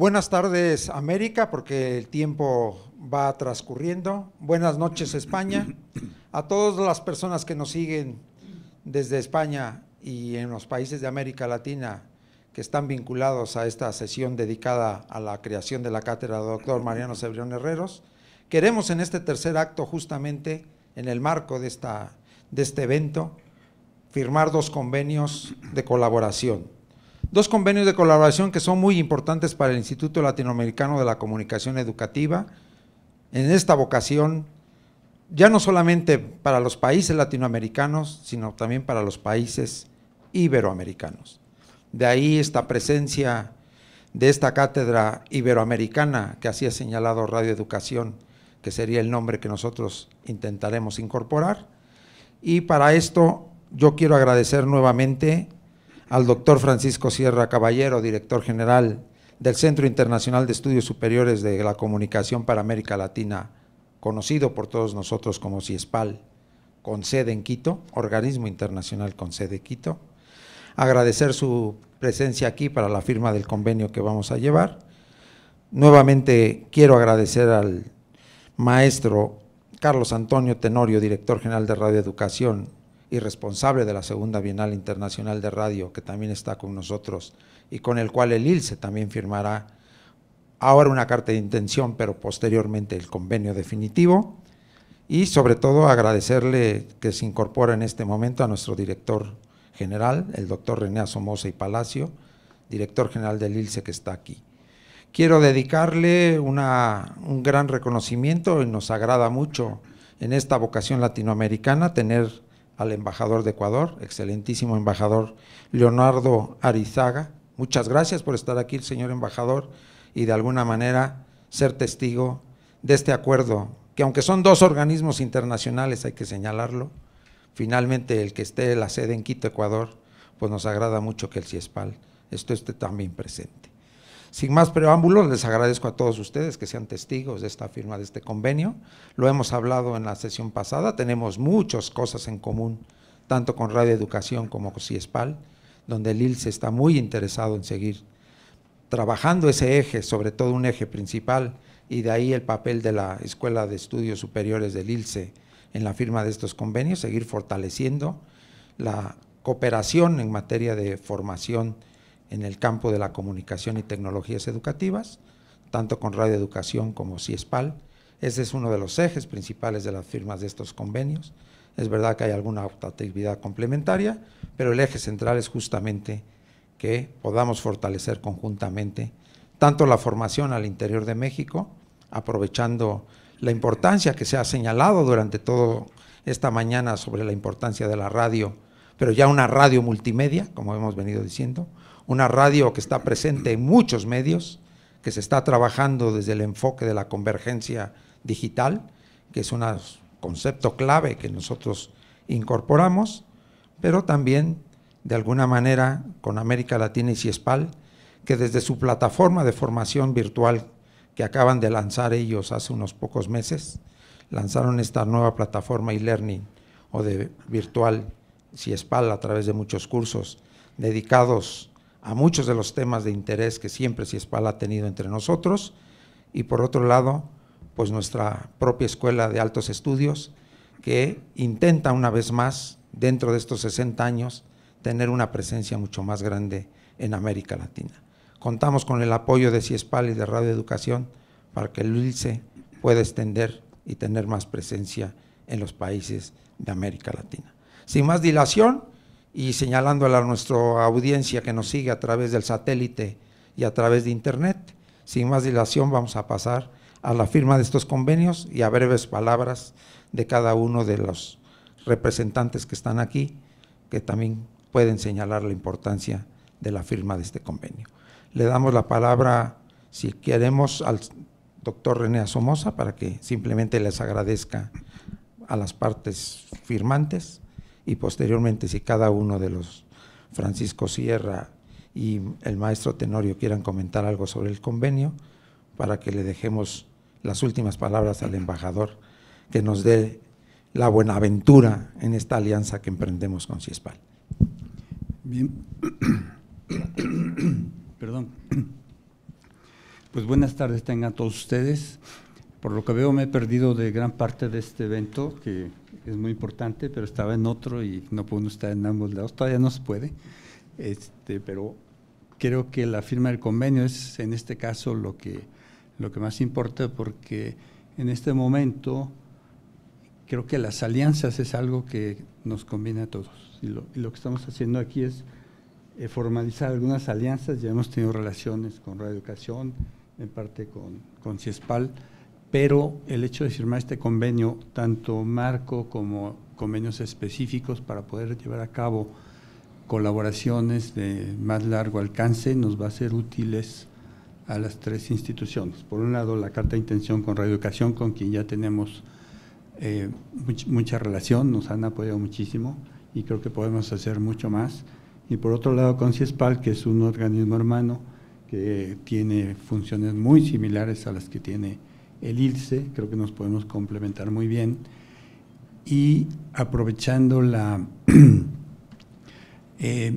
Buenas tardes América, porque el tiempo va transcurriendo. Buenas noches España. A todas las personas que nos siguen desde España y en los países de América Latina que están vinculados a esta sesión dedicada a la creación de la cátedra del doctor Mariano Cebrión Herreros, queremos en este tercer acto justamente, en el marco de, esta, de este evento, firmar dos convenios de colaboración Dos convenios de colaboración que son muy importantes para el Instituto Latinoamericano de la Comunicación Educativa en esta vocación, ya no solamente para los países latinoamericanos, sino también para los países iberoamericanos. De ahí esta presencia de esta cátedra iberoamericana que así ha señalado Radio Educación, que sería el nombre que nosotros intentaremos incorporar. Y para esto yo quiero agradecer nuevamente al doctor Francisco Sierra Caballero, director general del Centro Internacional de Estudios Superiores de la Comunicación para América Latina, conocido por todos nosotros como CIESPAL, con sede en Quito, organismo internacional con sede en Quito. Agradecer su presencia aquí para la firma del convenio que vamos a llevar. Nuevamente quiero agradecer al maestro Carlos Antonio Tenorio, director general de Radio Educación y responsable de la segunda Bienal Internacional de Radio, que también está con nosotros y con el cual el ILSE también firmará ahora una carta de intención, pero posteriormente el convenio definitivo. Y sobre todo agradecerle que se incorpore en este momento a nuestro director general, el doctor René Asomosa y Palacio, director general del ILSE que está aquí. Quiero dedicarle un gran reconocimiento y nos agrada mucho en esta vocación latinoamericana tener al embajador de Ecuador, excelentísimo embajador Leonardo Arizaga. Muchas gracias por estar aquí, señor embajador, y de alguna manera ser testigo de este acuerdo, que aunque son dos organismos internacionales, hay que señalarlo, finalmente el que esté la sede en Quito, Ecuador, pues nos agrada mucho que el CIESPAL esté también presente. Sin más preámbulos, les agradezco a todos ustedes que sean testigos de esta firma de este convenio. Lo hemos hablado en la sesión pasada, tenemos muchas cosas en común, tanto con Radio Educación como con CIESPAL, donde el ILSE está muy interesado en seguir trabajando ese eje, sobre todo un eje principal, y de ahí el papel de la Escuela de Estudios Superiores del ILSE en la firma de estos convenios, seguir fortaleciendo la cooperación en materia de formación en el campo de la comunicación y tecnologías educativas, tanto con Radio Educación como CIESPAL. Ese es uno de los ejes principales de las firmas de estos convenios. Es verdad que hay alguna actividad complementaria, pero el eje central es justamente que podamos fortalecer conjuntamente tanto la formación al interior de México, aprovechando la importancia que se ha señalado durante toda esta mañana sobre la importancia de la radio, pero ya una radio multimedia, como hemos venido diciendo, una radio que está presente en muchos medios, que se está trabajando desde el enfoque de la convergencia digital, que es un concepto clave que nosotros incorporamos, pero también de alguna manera con América Latina y CIESPAL, que desde su plataforma de formación virtual que acaban de lanzar ellos hace unos pocos meses, lanzaron esta nueva plataforma e-learning o de virtual CIESPAL a través de muchos cursos dedicados a muchos de los temas de interés que siempre CIESPAL ha tenido entre nosotros y por otro lado, pues nuestra propia Escuela de Altos Estudios que intenta una vez más, dentro de estos 60 años, tener una presencia mucho más grande en América Latina. Contamos con el apoyo de CIESPAL y de Radio Educación para que el UILCE pueda extender y tener más presencia en los países de América Latina. Sin más dilación, y señalándole a nuestra audiencia que nos sigue a través del satélite y a través de Internet. Sin más dilación vamos a pasar a la firma de estos convenios y a breves palabras de cada uno de los representantes que están aquí, que también pueden señalar la importancia de la firma de este convenio. Le damos la palabra, si queremos, al doctor René Somoza para que simplemente les agradezca a las partes firmantes y posteriormente si cada uno de los Francisco Sierra y el maestro Tenorio quieran comentar algo sobre el convenio, para que le dejemos las últimas palabras al embajador que nos dé la buenaventura en esta alianza que emprendemos con CISPAL. Bien. Perdón. Pues buenas tardes tengan todos ustedes. Por lo que veo me he perdido de gran parte de este evento que es muy importante, pero estaba en otro y no pudo estar en ambos lados. Todavía no se puede, este, pero creo que la firma del convenio es en este caso lo que, lo que más importa porque en este momento creo que las alianzas es algo que nos conviene a todos. Y lo, que estamos haciendo aquí es eh, formalizar algunas alianzas. Ya hemos tenido relaciones con Radio Educación, en parte con, con CIESPAL pero el hecho de firmar este convenio, tanto marco como convenios específicos para poder llevar a cabo colaboraciones de más largo alcance, nos va a ser útiles a las tres instituciones. Por un lado, la carta de intención con Reeducación, con quien ya tenemos eh, mucha relación, nos han apoyado muchísimo y creo que podemos hacer mucho más. Y por otro lado, con CIESPAL, que es un organismo hermano que tiene funciones muy similares a las que tiene el irse, creo que nos podemos complementar muy bien, y aprovechando la eh,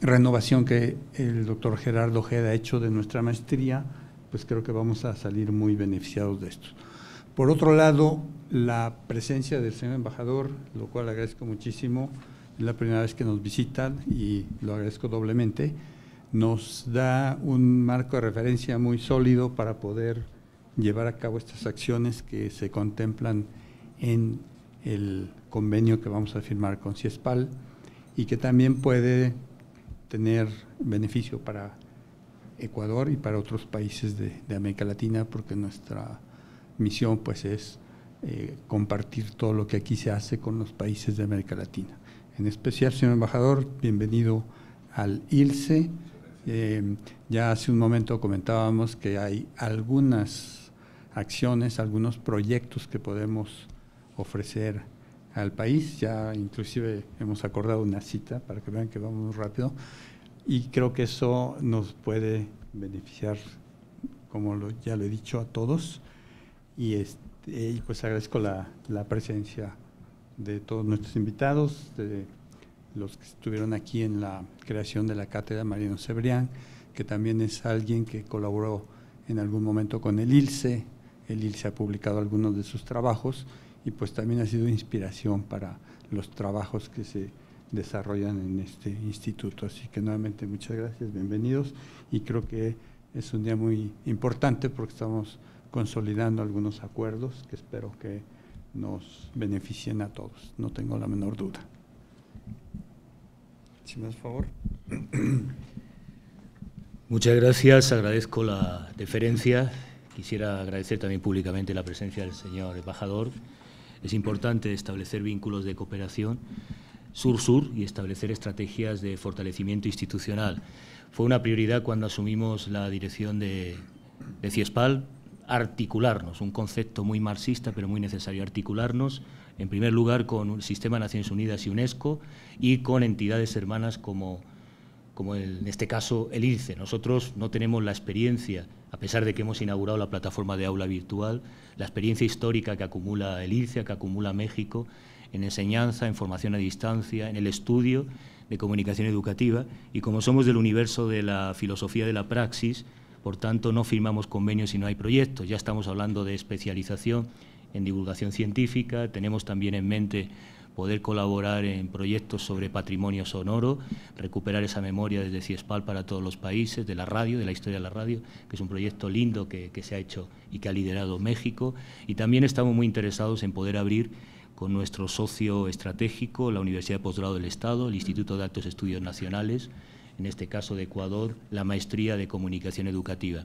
renovación que el doctor Gerardo Geda ha hecho de nuestra maestría, pues creo que vamos a salir muy beneficiados de esto. Por otro lado, la presencia del señor embajador, lo cual agradezco muchísimo, es la primera vez que nos visitan y lo agradezco doblemente, nos da un marco de referencia muy sólido para poder llevar a cabo estas acciones que se contemplan en el convenio que vamos a firmar con CIESPAL y que también puede tener beneficio para Ecuador y para otros países de, América Latina porque nuestra misión pues es eh, compartir todo lo que aquí se hace con los países de América Latina. En especial, señor embajador, bienvenido al ILSE. Eh, ya hace un momento comentábamos que hay algunas acciones, algunos proyectos que podemos ofrecer al país. Ya inclusive hemos acordado una cita para que vean que vamos rápido y creo que eso nos puede beneficiar, como ya lo he dicho, a todos. Este, y, pues agradezco la, la, presencia de todos nuestros invitados, de los que estuvieron aquí en la creación de la cátedra Mariano Cebrián, que también es alguien que colaboró en algún momento con el ILCE, Elil se ha publicado algunos de sus trabajos y pues también ha sido inspiración para los trabajos que se desarrollan en este instituto. Así que nuevamente muchas gracias, bienvenidos y creo que es un día muy importante porque estamos consolidando algunos acuerdos que espero que nos beneficien a todos, no tengo la menor duda. Si favor. Muchas gracias, agradezco la deferencia Quisiera agradecer también públicamente la presencia del señor embajador. Es importante establecer vínculos de cooperación sur-sur y establecer estrategias de fortalecimiento institucional. Fue una prioridad cuando asumimos la dirección de, CIESPAL articularnos, un concepto muy marxista pero muy necesario, articularnos en primer lugar con el Sistema Naciones Unidas y UNESCO y con entidades hermanas como como en este caso el IRCE. Nosotros no tenemos la experiencia, a pesar de que hemos inaugurado la plataforma de aula virtual, la experiencia histórica que acumula el IRCE, que acumula México, en enseñanza, en formación a distancia, en el estudio de comunicación educativa, y como somos del universo de la filosofía de la praxis, por tanto no firmamos convenios si no hay proyectos, ya estamos hablando de especialización en divulgación científica, tenemos también en mente poder colaborar en proyectos sobre patrimonio sonoro, recuperar esa memoria desde CIESPAL para todos los países, de la radio, de la historia de la radio, que es un proyecto lindo que, se ha hecho y que ha liderado México. Y también estamos muy interesados en poder abrir con nuestro socio estratégico, la Universidad de Postgrado del Estado, el Instituto de Altos Estudios Nacionales, en este caso de Ecuador, la Maestría de Comunicación Educativa.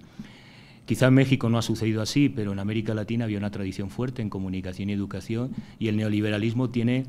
Quizá en México no ha sucedido así, pero en América Latina había una tradición fuerte en comunicación y educación y el neoliberalismo tiene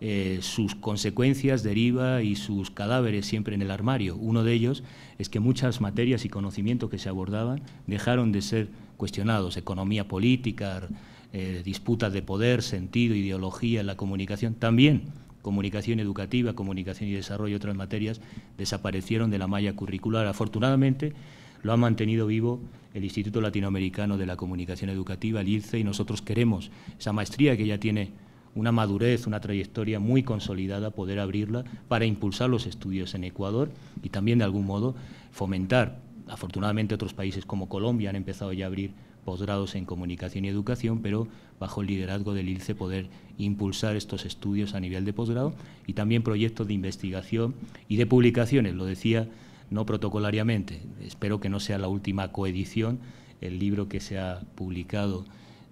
eh, sus consecuencias, deriva y sus cadáveres siempre en el armario. Uno de ellos es que muchas materias y conocimientos que se abordaban dejaron de ser cuestionados, economía política, eh, disputas de poder, sentido, ideología, la comunicación, también comunicación educativa, comunicación y desarrollo, otras materias desaparecieron de la malla curricular. Afortunadamente, lo ha mantenido vivo el Instituto Latinoamericano de la Comunicación Educativa, el ILCE, y nosotros queremos esa maestría que ya tiene una madurez, una trayectoria muy consolidada, poder abrirla para impulsar los estudios en Ecuador y también de algún modo fomentar. Afortunadamente otros países como Colombia han empezado ya a abrir posgrados en comunicación y educación, pero bajo el liderazgo del ILCE poder impulsar estos estudios a nivel de posgrado y también proyectos de investigación y de publicaciones. Lo decía no protocolariamente. Espero que no sea la última coedición el libro que se ha publicado,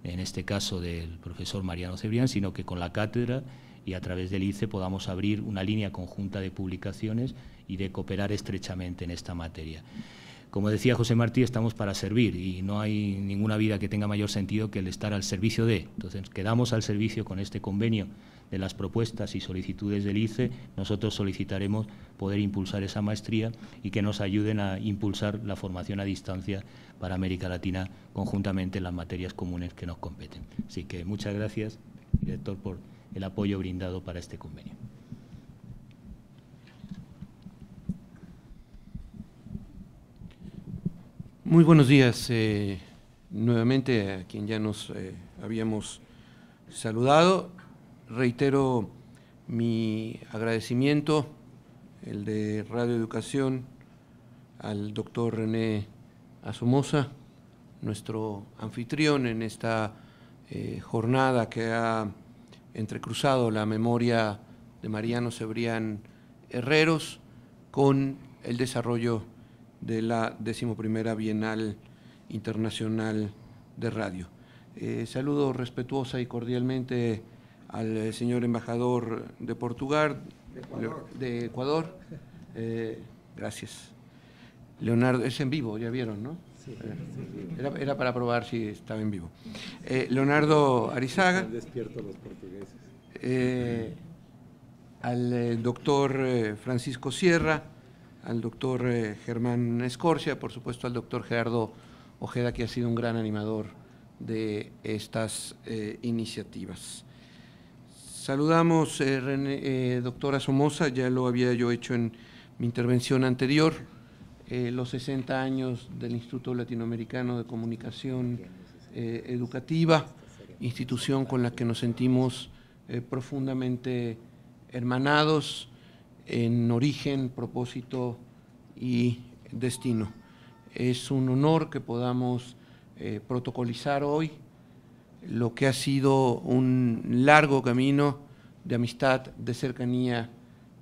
en este caso del profesor Mariano Cebrián, sino que con la cátedra y a través del ICE podamos abrir una línea conjunta de publicaciones y de cooperar estrechamente en esta materia. Como decía José Martí, estamos para servir y no hay ninguna vida que tenga mayor sentido que el estar al servicio de. Entonces, quedamos al servicio con este convenio de las propuestas y solicitudes del ICE, nosotros solicitaremos poder impulsar esa maestría y que nos ayuden a impulsar la formación a distancia para América Latina conjuntamente en las materias comunes que nos competen. Así que muchas gracias, director, por el apoyo brindado para este convenio. Muy buenos días eh, nuevamente a quien ya nos eh, habíamos saludado reitero mi agradecimiento, el de Radio Educación, al doctor René Asomosa, nuestro anfitrión en esta eh, jornada que ha entrecruzado la memoria de Mariano Cebrián Herreros con el desarrollo de la decimoprimera Bienal Internacional de Radio. Eh, saludo respetuosa y cordialmente al eh, señor embajador de Portugal, de Ecuador. Eh, gracias. Leonardo, es en vivo, ya vieron, ¿no? Eh, era, para probar si estaba en vivo. Leonardo Arizaga. Despierto los portugueses. al doctor Francisco Sierra, al doctor Germán Escorcia, por supuesto al doctor Gerardo Ojeda, que ha sido un gran animador de estas iniciativas. Saludamos, eh, eh, doctora Somoza, ya lo había yo hecho en mi intervención anterior, eh, los 60 años del Instituto Latinoamericano de Comunicación Educativa, institución con la que nos sentimos profundamente hermanados en origen, propósito y destino. Es un honor que podamos protocolizar hoy lo que ha sido un largo camino de amistad, de cercanía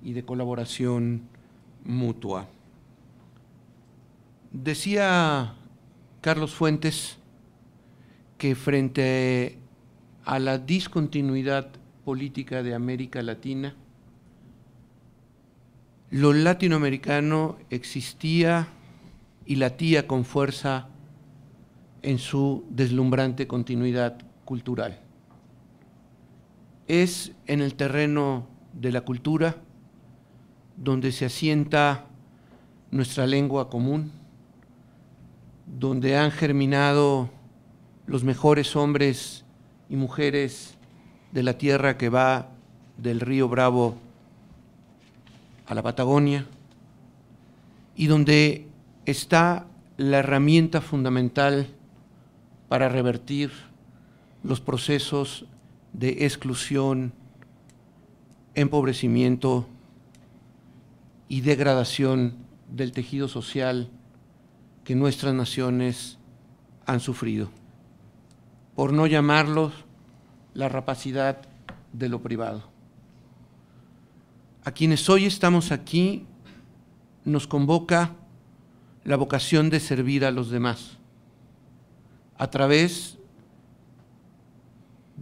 y de colaboración mutua. Decía Carlos Fuentes que frente a la discontinuidad política de América Latina, lo latinoamericano existía y latía con fuerza en su deslumbrante continuidad cultural. Es en el terreno de la cultura donde se asienta nuestra lengua común, donde han germinado los mejores hombres y mujeres de la tierra que va del río Bravo a la Patagonia y donde está la herramienta fundamental para revertir los procesos de exclusión, empobrecimiento y degradación del tejido social que nuestras naciones han sufrido, por no llamarlos la rapacidad de lo privado. A quienes hoy estamos aquí nos convoca la vocación de servir a los demás a través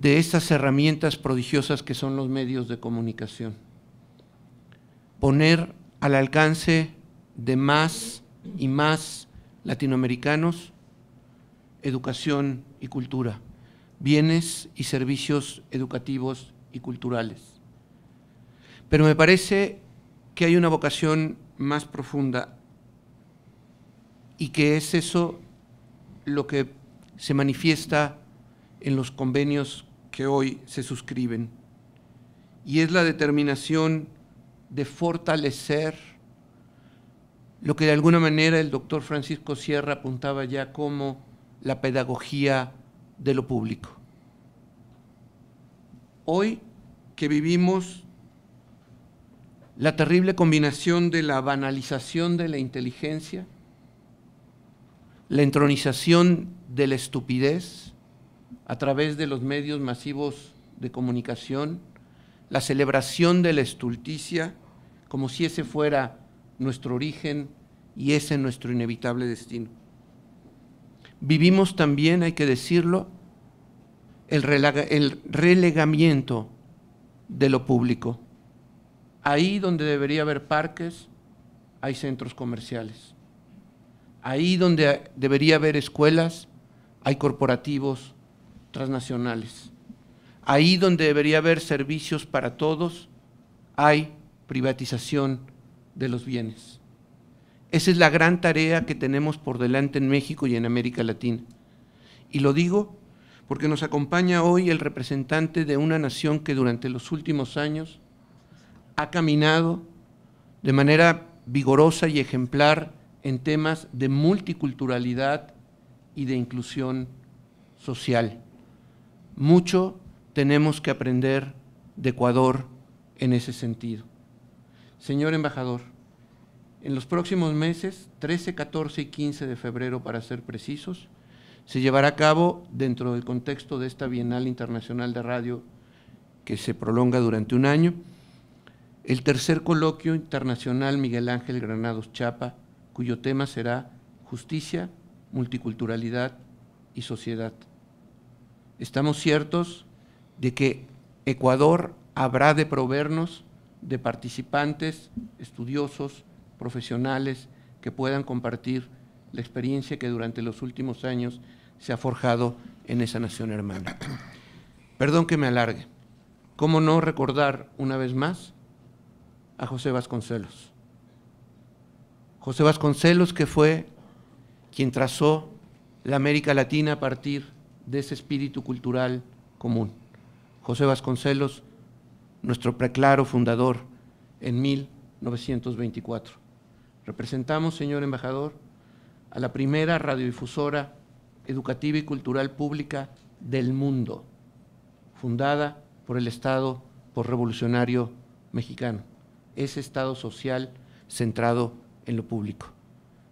de estas herramientas prodigiosas que son los medios de comunicación. Poner al alcance de más y más latinoamericanos educación y cultura, bienes y servicios educativos y culturales. Pero me parece que hay una vocación más profunda y que es eso lo que se manifiesta en los convenios que hoy se suscriben. Y es la determinación de fortalecer lo que de alguna manera el doctor Francisco Sierra apuntaba ya como la pedagogía de lo público. Hoy que vivimos la terrible combinación de la banalización de la inteligencia, la entronización de la estupidez, a través de los medios masivos de comunicación, la celebración de la estulticia, como si ese fuera nuestro origen y ese nuestro inevitable destino. Vivimos también, hay que decirlo, el, relegamiento de lo público. Ahí donde debería haber parques, hay centros comerciales. Ahí donde debería haber escuelas, hay corporativos transnacionales. Ahí donde debería haber servicios para todos, hay privatización de los bienes. Esa es la gran tarea que tenemos por delante en México y en América Latina. Y lo digo porque nos acompaña hoy el representante de una nación que durante los últimos años ha caminado de manera vigorosa y ejemplar en temas de multiculturalidad y de inclusión social. Mucho tenemos que aprender de Ecuador en ese sentido. Señor embajador, en los próximos meses, 13, 14 y 15 de febrero para ser precisos, se llevará a cabo dentro del contexto de esta Bienal Internacional de Radio que se prolonga durante un año, el tercer coloquio internacional Miguel Ángel Granados Chapa, cuyo tema será Justicia, Multiculturalidad y Sociedad. Estamos ciertos de que Ecuador habrá de proveernos de participantes, estudiosos, profesionales que puedan compartir la experiencia que durante los últimos años se ha forjado en esa nación hermana. Perdón que me alargue. ¿Cómo no recordar una vez más a José Vasconcelos? José Vasconcelos que fue quien trazó la América Latina a partir de de ese espíritu cultural común. José Vasconcelos, nuestro preclaro fundador en 1924. Representamos, señor embajador, a la primera radiodifusora educativa y cultural pública del mundo, fundada por el Estado por revolucionario mexicano, ese Estado social centrado en lo público.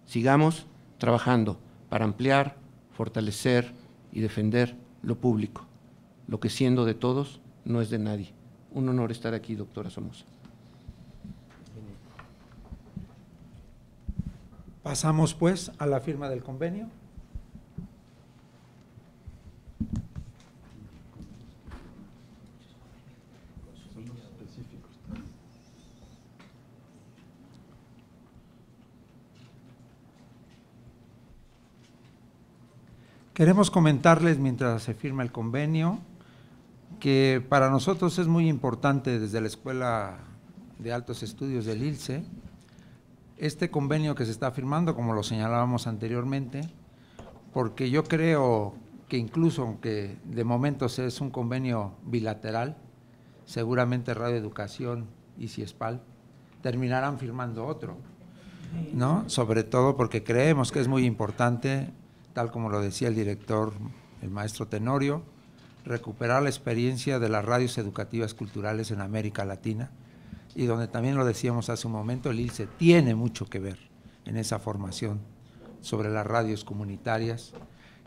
Sigamos trabajando para ampliar, fortalecer, y defender lo público, lo que siendo de todos no es de nadie. Un honor estar aquí, doctora Somoza. Pasamos pues a la firma del convenio. Queremos comentarles mientras se firma el convenio que para nosotros es muy importante desde la Escuela de Altos Estudios del ILSE, este convenio que se está firmando, como lo señalábamos anteriormente, porque yo creo que incluso aunque de momento es un convenio bilateral, seguramente Radio Educación y CIESPAL terminarán firmando otro, ¿no? Sobre todo porque creemos que es muy importante tal como lo decía el director, el maestro Tenorio, recuperar la experiencia de las radios educativas culturales en América Latina y donde también lo decíamos hace un momento, el ILCE tiene mucho que ver en esa formación sobre las radios comunitarias,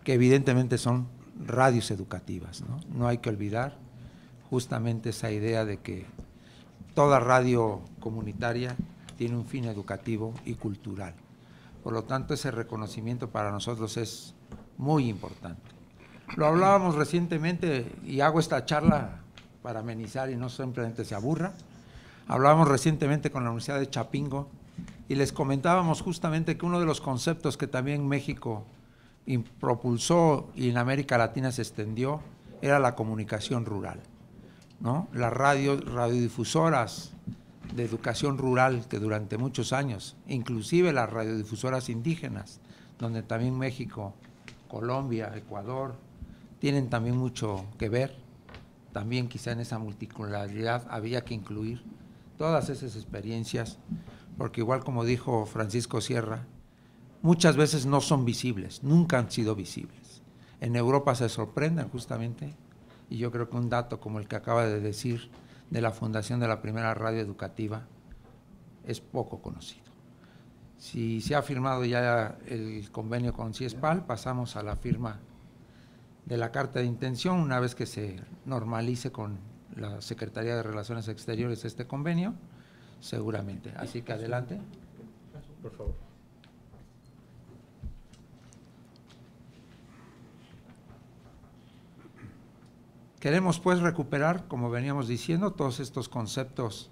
que evidentemente son radios educativas. no hay que olvidar justamente esa idea de que toda radio comunitaria tiene un fin educativo y cultural. Por lo tanto, ese reconocimiento para nosotros es muy importante. Lo hablábamos recientemente, y hago esta charla para amenizar y no simplemente se aburra. Hablábamos recientemente con la Universidad de Chapingo y les comentábamos justamente que uno de los conceptos que también México propulsó y en América Latina se extendió era la comunicación rural. ¿no? Las radios radiodifusoras de educación rural que durante muchos años, inclusive las radiodifusoras indígenas, donde también México, Colombia, Ecuador, tienen también mucho que ver. También quizá en esa multiculturalidad había que incluir todas esas experiencias, porque igual como dijo Francisco Sierra, muchas veces no son visibles, nunca han sido visibles. En Europa se sorprenden justamente, y yo creo que un dato como el que acaba de decir, de la fundación de la primera radio educativa es poco conocido. Si se ha firmado ya el convenio con CIESPAL, pasamos a la firma de la carta de intención una vez que se normalice con la Secretaría de Relaciones Exteriores este convenio, seguramente. Así que adelante. Por favor. Queremos pues recuperar, como veníamos diciendo, todos estos conceptos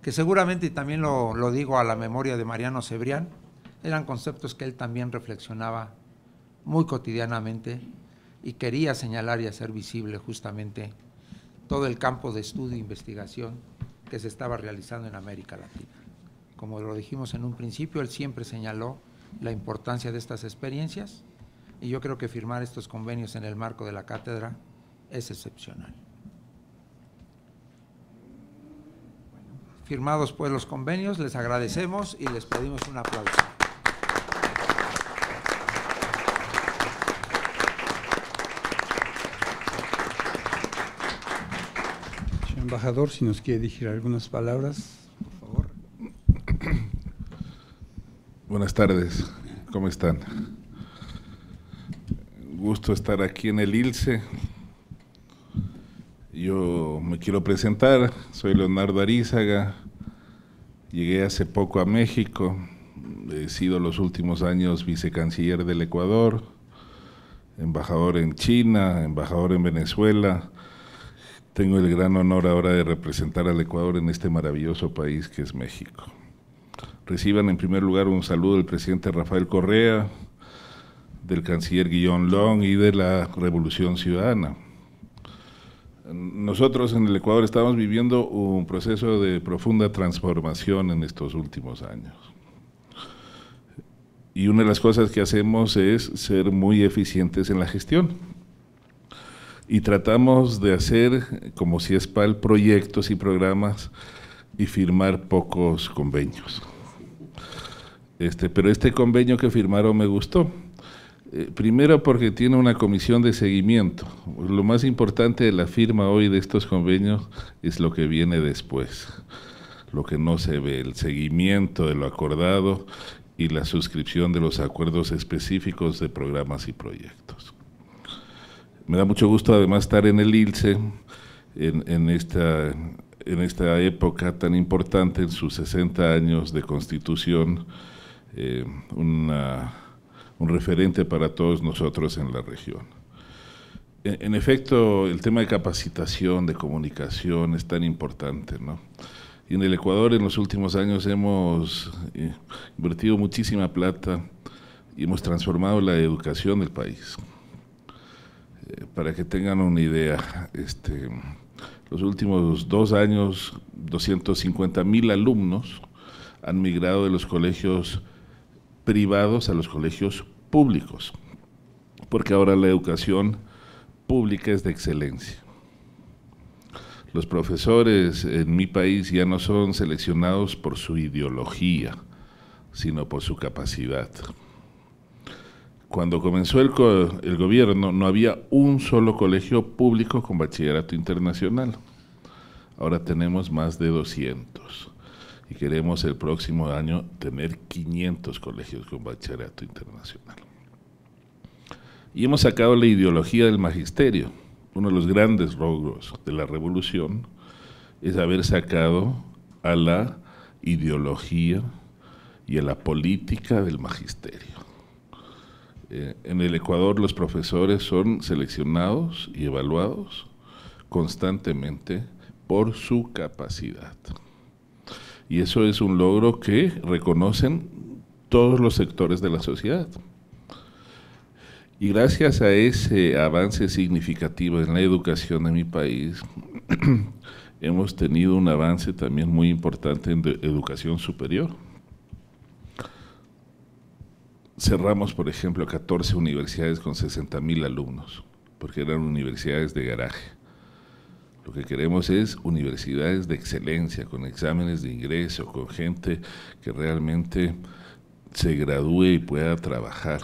que seguramente, y también lo, digo a la memoria de Mariano Cebrián, eran conceptos que él también reflexionaba muy cotidianamente y quería señalar y hacer visible justamente todo el campo de estudio e investigación que se estaba realizando en América Latina. Como lo dijimos en un principio, él siempre señaló la importancia de estas experiencias y yo creo que firmar estos convenios en el marco de la cátedra es excepcional. Firmados pues los convenios, les agradecemos y les pedimos un aplauso. Señor embajador, si nos quiere dirigir algunas palabras, por favor. Buenas tardes, ¿cómo están? gusto estar aquí en el ILCE, yo me quiero presentar, soy Leonardo Arizaga, llegué hace poco a México, he sido los últimos años vicecanciller del Ecuador, embajador en China, embajador en Venezuela. Tengo el gran honor ahora de representar al Ecuador en este maravilloso país que es México. Reciban en primer lugar un saludo del presidente Rafael Correa, del canciller Guillón Long y de la Revolución Ciudadana. Nosotros en el Ecuador estamos viviendo un proceso de profunda transformación en estos últimos años. Y una de las cosas que hacemos es ser muy eficientes en la gestión. Y tratamos de hacer, como si es pal proyectos y programas y firmar pocos convenios. Este, pero este convenio que firmaron me gustó eh, primero porque tiene una comisión de seguimiento. Lo más importante de la firma hoy de estos convenios es lo que viene después, lo que no se ve, el seguimiento de lo acordado y la suscripción de los acuerdos específicos de programas y proyectos. Me da mucho gusto además estar en el ILCE, en, esta, en esta época tan importante, en sus 60 años de constitución, eh, una un referente para todos nosotros en la región. En, efecto, el tema de capacitación, de comunicación es tan importante, ¿no? Y en el Ecuador en los últimos años hemos eh, invertido muchísima plata y hemos transformado la educación del país. Eh, para que tengan una idea, este, los últimos dos años, 250 mil alumnos han migrado de los colegios privados a los colegios públicos, porque ahora la educación pública es de excelencia. Los profesores en mi país ya no son seleccionados por su ideología, sino por su capacidad. Cuando comenzó el, gobierno no había un solo colegio público con bachillerato internacional. Ahora tenemos más de 200 y queremos el próximo año tener 500 colegios con bachillerato internacional. Y hemos sacado la ideología del magisterio. Uno de los grandes logros de la revolución es haber sacado a la ideología y a la política del magisterio. Eh, en el Ecuador los profesores son seleccionados y evaluados constantemente por su capacidad. Y eso es un logro que reconocen todos los sectores de la sociedad. Y gracias a ese avance significativo en la educación de mi país, hemos tenido un avance también muy importante en educación superior. Cerramos, por ejemplo, 14 universidades con mil alumnos, porque eran universidades de garaje. Lo que queremos es universidades de excelencia, con exámenes de ingreso, con gente que realmente se gradúe y pueda trabajar.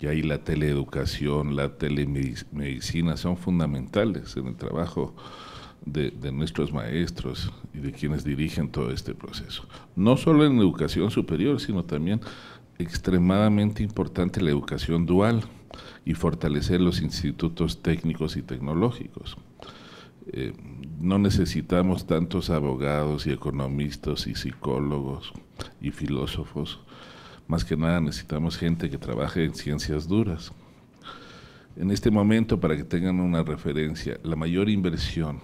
Y ahí la teleeducación, la telemedicina son fundamentales en el trabajo de, nuestros maestros y de quienes dirigen todo este proceso. No solo en educación superior, sino también extremadamente importante la educación dual y fortalecer los institutos técnicos y tecnológicos. Eh, no necesitamos tantos abogados y economistas y psicólogos y filósofos. Más que nada necesitamos gente que trabaje en ciencias duras. En este momento, para que tengan una referencia, la mayor inversión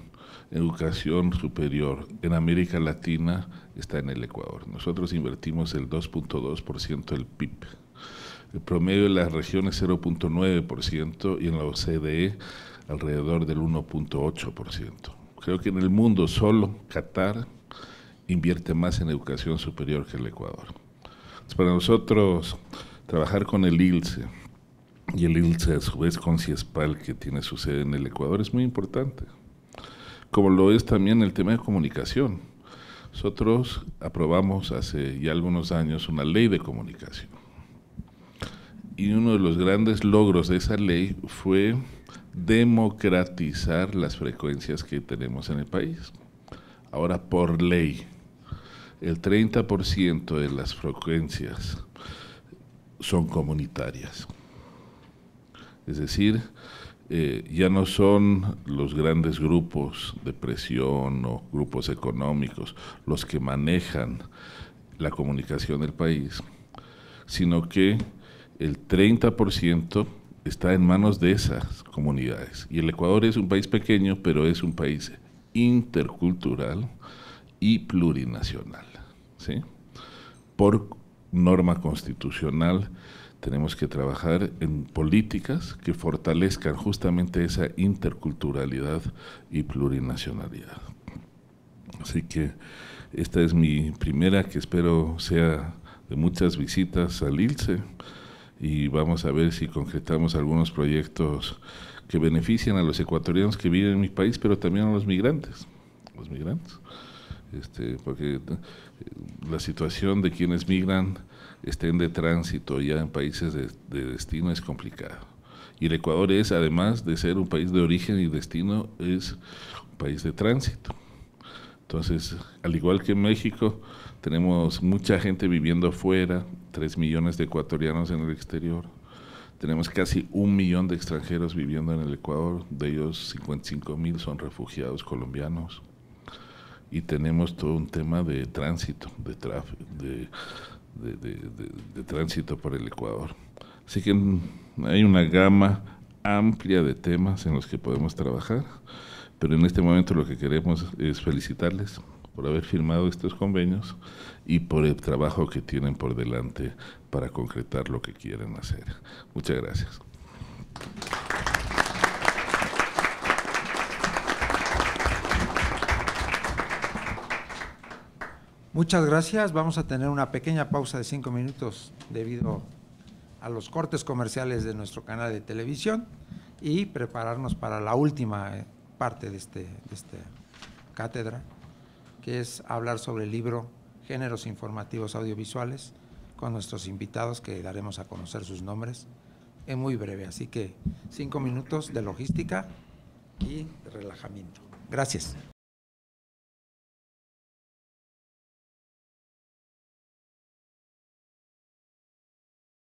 en educación superior en América Latina está en el Ecuador. Nosotros invertimos el 2.2% del PIB. El promedio de la región es 0.9% y en la OCDE alrededor del 1.8%. Creo que en el mundo solo Qatar invierte más en educación superior que el Ecuador. para nosotros, trabajar con el ILSE y el ILSE a su vez con CIESPAL, que tiene su sede en el Ecuador, es muy importante. Como lo es también el tema de comunicación. Nosotros aprobamos hace ya algunos años una ley de comunicación y uno de los grandes logros de esa ley fue democratizar las frecuencias que tenemos en el país. Ahora, por ley, el 30% de las frecuencias son comunitarias. Es decir, eh, ya no son los grandes grupos de presión o grupos económicos los que manejan la comunicación del país, sino que el 30% está en manos de esas comunidades. Y el Ecuador es un país pequeño, pero es un país intercultural y plurinacional. Por norma constitucional tenemos que trabajar en políticas que fortalezcan justamente esa interculturalidad y plurinacionalidad. Así que esta es mi primera que espero sea de muchas visitas al ILCE y vamos a ver si concretamos algunos proyectos que benefician a los ecuatorianos que viven en mi país, pero también a los migrantes. Los migrantes. Este, porque eh, la situación de quienes migran estén de tránsito ya en países de, destino es complicada. Y el Ecuador es, además de ser un país de origen y destino, es un país de tránsito. Entonces, al igual que en México, tenemos mucha gente viviendo afuera, 3 millones de ecuatorianos en el exterior. Tenemos casi un millón de extranjeros viviendo en el Ecuador, de ellos 55 mil son refugiados colombianos. Y tenemos todo un tema de tránsito, de, de, de, de tránsito por el Ecuador. Así que hay una gama amplia de temas en los que podemos trabajar, pero en este momento lo que queremos es felicitarles por haber firmado estos convenios y por el trabajo que tienen por delante para concretar lo que quieren hacer. Muchas gracias. Muchas gracias. Vamos a tener una pequeña pausa de cinco minutos debido a los cortes comerciales de nuestro canal de televisión y prepararnos para la última parte de, este, esta cátedra que es hablar sobre el libro Géneros Informativos Audiovisuales con nuestros invitados que daremos a conocer sus nombres. en muy breve, así que cinco minutos de logística y relajamiento. Gracias.